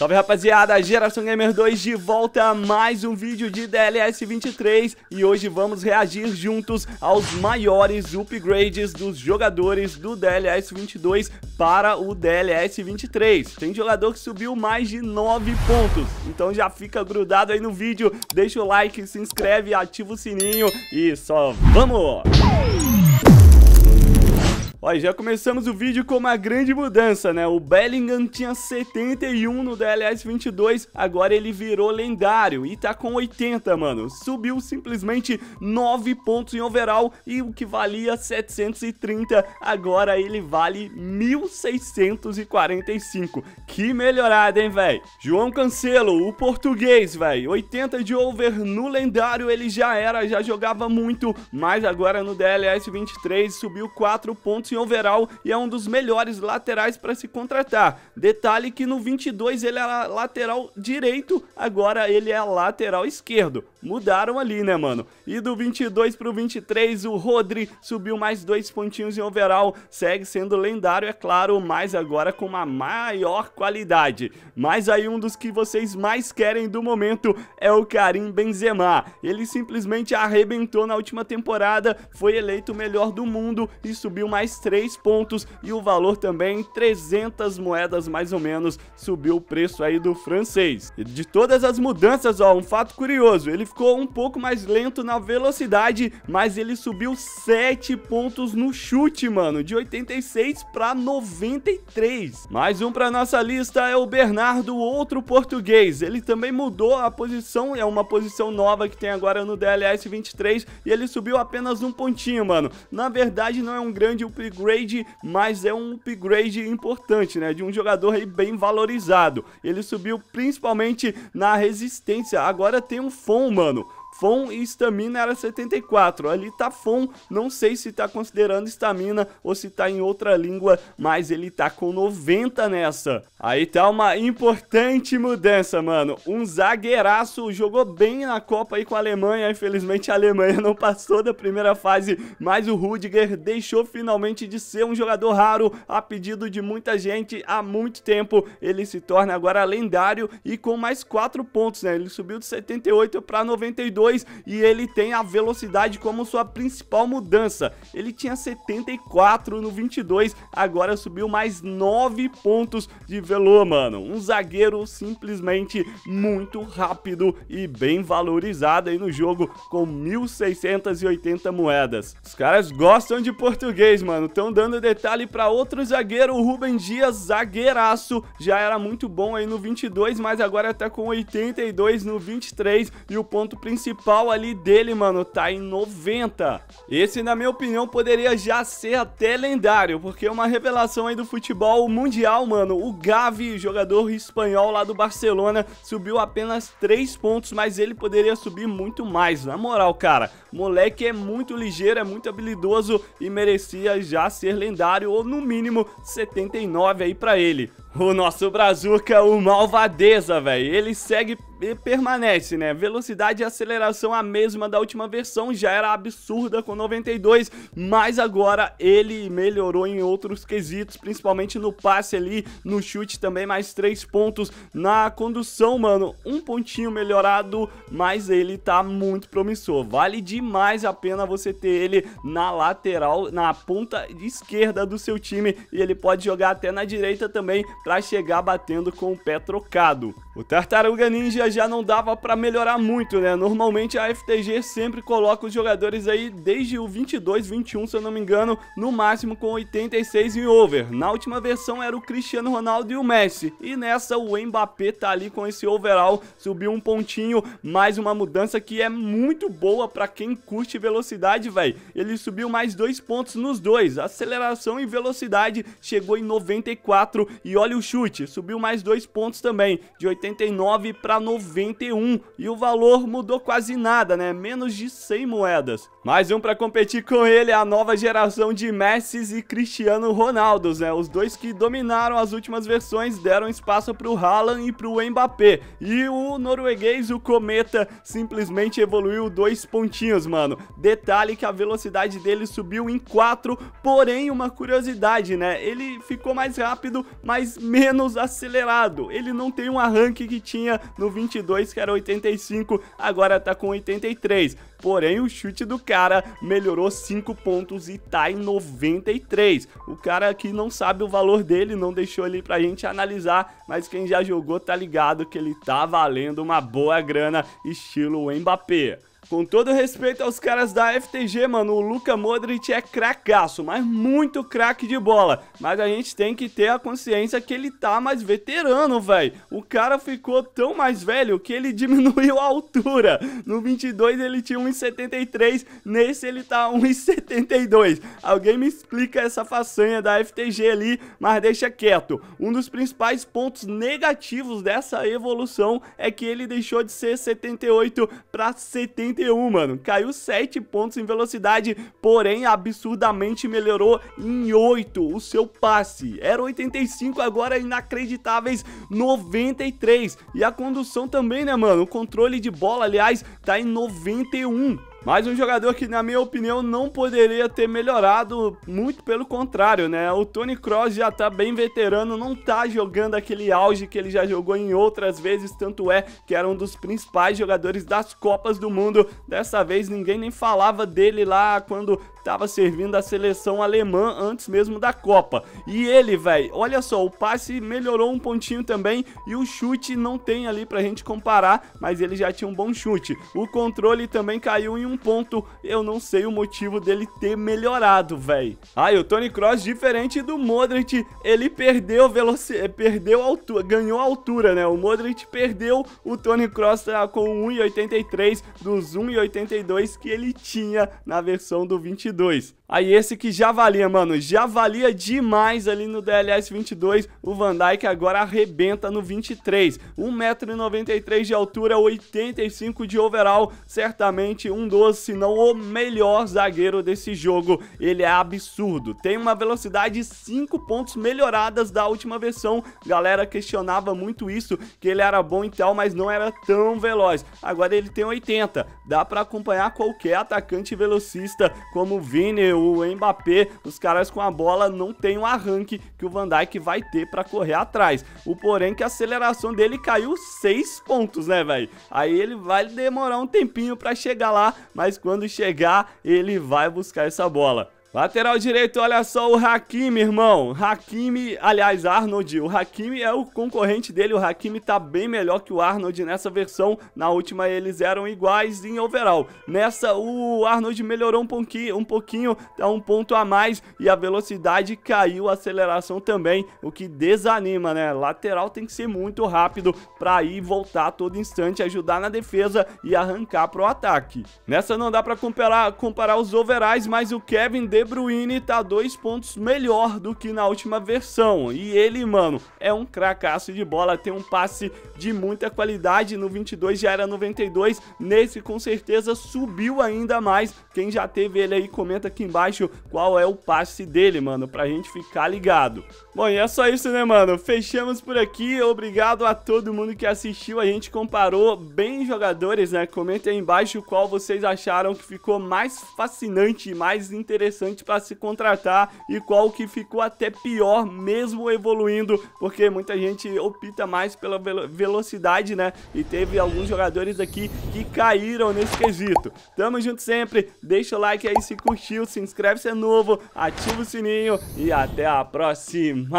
Salve rapaziada, Geração Gamer 2 de volta a mais um vídeo de DLS 23 e hoje vamos reagir juntos aos maiores upgrades dos jogadores do DLS 22 para o DLS 23. Tem jogador que subiu mais de 9 pontos, então já fica grudado aí no vídeo, deixa o like, se inscreve, ativa o sininho e só vamos! Ó, já começamos o vídeo com uma grande mudança, né? O Bellingham tinha 71 no DLS 22, agora ele virou lendário e tá com 80, mano. Subiu simplesmente 9 pontos em overall e o que valia 730, agora ele vale 1645. Que melhorada, hein, véi? João Cancelo, o português, véi. 80 de over no lendário, ele já era, já jogava muito, mas agora no DLS 23 subiu 4 pontos em overall e é um dos melhores laterais para se contratar. Detalhe que no 22 ele era é lateral direito, agora ele é lateral esquerdo mudaram ali, né, mano? E do 22 pro 23, o Rodri subiu mais dois pontinhos em overall, segue sendo lendário, é claro, mas agora com uma maior qualidade. Mas aí um dos que vocês mais querem do momento é o Karim Benzema. Ele simplesmente arrebentou na última temporada, foi eleito o melhor do mundo e subiu mais três pontos e o valor também 300 moedas mais ou menos subiu o preço aí do francês. De todas as mudanças, ó, um fato curioso, ele ficou um pouco mais lento na velocidade, mas ele subiu 7 pontos no chute, mano, de 86 para 93. Mais um para nossa lista é o Bernardo, outro português. Ele também mudou a posição, é uma posição nova que tem agora no DLS 23 e ele subiu apenas um pontinho, mano. Na verdade, não é um grande upgrade, mas é um upgrade importante, né, de um jogador aí bem valorizado. Ele subiu principalmente na resistência. Agora tem um FOM, mano. Fon e estamina era 74. Ali tá Fon, não sei se tá considerando estamina ou se tá em outra língua, mas ele tá com 90 nessa. Aí tá uma importante mudança, mano. Um zagueiraço jogou bem na Copa aí com a Alemanha. Infelizmente a Alemanha não passou da primeira fase, mas o Rudiger deixou finalmente de ser um jogador raro a pedido de muita gente há muito tempo. Ele se torna agora lendário e com mais 4 pontos, né? Ele subiu de 78 para 92 2 e ele tem a velocidade como sua principal mudança. Ele tinha 74 no 22, agora subiu mais 9 pontos de velô, mano. Um zagueiro simplesmente muito rápido e bem valorizado aí no jogo com 1.680 moedas. Os caras gostam de português, mano. Estão dando detalhe para outro zagueiro, o Rubem Dias, zagueiraço. Já era muito bom aí no 22, mas agora tá com 82 no 23 e o ponto principal principal ali dele, mano, tá em 90. Esse, na minha opinião, poderia já ser até lendário, porque é uma revelação aí do futebol mundial, mano. O Gavi, jogador espanhol lá do Barcelona, subiu apenas 3 pontos, mas ele poderia subir muito mais, na moral, cara. Moleque é muito ligeiro, é muito habilidoso e merecia já ser lendário, ou no mínimo 79 aí pra ele. O nosso Brazuca, o Malvadeza, velho. Ele segue e permanece, né? Velocidade e aceleração a mesma da última versão, já era absurda com 92, mas agora ele melhorou em outros quesitos, principalmente no passe ali, no chute também mais três pontos, na condução, mano, um pontinho melhorado, mas ele tá muito promissor. Vale demais a pena você ter ele na lateral, na ponta esquerda do seu time e ele pode jogar até na direita também, para chegar batendo com o pé trocado. O Tartaruga Ninja já não dava para melhorar muito, né? Normalmente a FTG sempre coloca os jogadores aí desde o 22, 21, se eu não me engano, no máximo com 86 em over. Na última versão era o Cristiano Ronaldo e o Messi. E nessa o Mbappé tá ali com esse overall, subiu um pontinho, mais uma mudança que é muito boa para quem curte velocidade, velho. Ele subiu mais dois pontos nos dois, aceleração e velocidade, chegou em 94 e olha Olha o chute, subiu mais dois pontos também, de 89 para 91. E o valor mudou quase nada, né? Menos de 100 moedas. Mais um para competir com ele é a nova geração de Messi e Cristiano Ronaldo, né? Os dois que dominaram as últimas versões deram espaço para o Haaland e para o Mbappé. E o norueguês, o Cometa, simplesmente evoluiu dois pontinhos, mano. Detalhe que a velocidade dele subiu em quatro, porém uma curiosidade, né? Ele ficou mais rápido, mas menos acelerado. Ele não tem um arranque que tinha no 22, que era 85, agora tá com 83 porém o chute do cara melhorou 5 pontos e tá em 93. O cara aqui não sabe o valor dele, não deixou ele pra gente analisar, mas quem já jogou tá ligado que ele tá valendo uma boa grana, estilo Mbappé. Com todo respeito aos caras da FTG, mano, o Luka Modric é cracaço, mas muito craque de bola. Mas a gente tem que ter a consciência que ele tá mais veterano, velho. O cara ficou tão mais velho que ele diminuiu a altura. No 22 ele tinha 1,73, nesse ele tá 1,72. Alguém me explica essa façanha da FTG ali, mas deixa quieto. Um dos principais pontos negativos dessa evolução é que ele deixou de ser 78 para 70 41, mano. Caiu 7 pontos em velocidade, porém absurdamente melhorou em 8 o seu passe. Era 85, agora inacreditáveis 93. E a condução também, né, mano? O controle de bola, aliás, tá em 91. Mas um jogador que, na minha opinião, não poderia ter melhorado, muito pelo contrário, né? O Tony Kroos já tá bem veterano, não tá jogando aquele auge que ele já jogou em outras vezes, tanto é que era um dos principais jogadores das Copas do Mundo. Dessa vez ninguém nem falava dele lá quando estava servindo a seleção alemã antes mesmo da Copa. E ele, velho, olha só, o passe melhorou um pontinho também e o chute não tem ali pra gente comparar, mas ele já tinha um bom chute. O controle também caiu em um ponto, eu não sei o motivo dele ter melhorado, velho. Aí ah, e o Tony Kroos, diferente do Modric, ele perdeu velocidade, eh, perdeu altura, ganhou altura, né? O Modric perdeu, o Tony Kroos tá com 1,83 dos 1,82 que ele tinha na versão do 22. 2022. Aí esse que já valia, mano, já valia demais ali no DLS 22. O Van Dyke agora arrebenta no 23. 1,93m de altura, 85 de overall. Certamente um dos, se não o melhor zagueiro desse jogo. Ele é absurdo. Tem uma velocidade 5 pontos melhoradas da última versão. Galera questionava muito isso, que ele era bom e tal, mas não era tão veloz. Agora ele tem 80. Dá pra acompanhar qualquer atacante velocista como o Vini, o Mbappé, os caras com a bola não tem o um arranque que o Van Dijk vai ter para correr atrás. O porém que a aceleração dele caiu 6 pontos, né, velho? Aí ele vai demorar um tempinho para chegar lá, mas quando chegar, ele vai buscar essa bola. Lateral direito, olha só o Hakimi, irmão. Hakimi, aliás, Arnold. O Hakimi é o concorrente dele. O Hakimi tá bem melhor que o Arnold nessa versão. Na última eles eram iguais em overall. Nessa, o Arnold melhorou um pouquinho, um pouquinho, tá um ponto a mais. E a velocidade caiu, a aceleração também, o que desanima, né? Lateral tem que ser muito rápido pra ir e voltar a todo instante, ajudar na defesa e arrancar pro ataque. Nessa não dá pra comparar, comparar os overalls, mas o Kevin de Bruyne tá dois pontos melhor do que na última versão. E ele, mano, é um cracaço de bola, tem um passe de muita qualidade. No 22 já era 92, nesse com certeza subiu ainda mais. Quem já teve ele aí, comenta aqui embaixo qual é o passe dele, mano, pra gente ficar ligado. Bom, e é só isso, né, mano? Fechamos por aqui. Obrigado a todo mundo que assistiu. A gente comparou bem jogadores, né? Comenta aí embaixo qual vocês acharam que ficou mais fascinante, mais interessante interessante para se contratar e qual que ficou até pior mesmo evoluindo, porque muita gente opta mais pela velocidade, né? E teve alguns jogadores aqui que caíram nesse quesito. Tamo junto sempre, deixa o like aí se curtiu, se inscreve se é novo, ativa o sininho e até a próxima!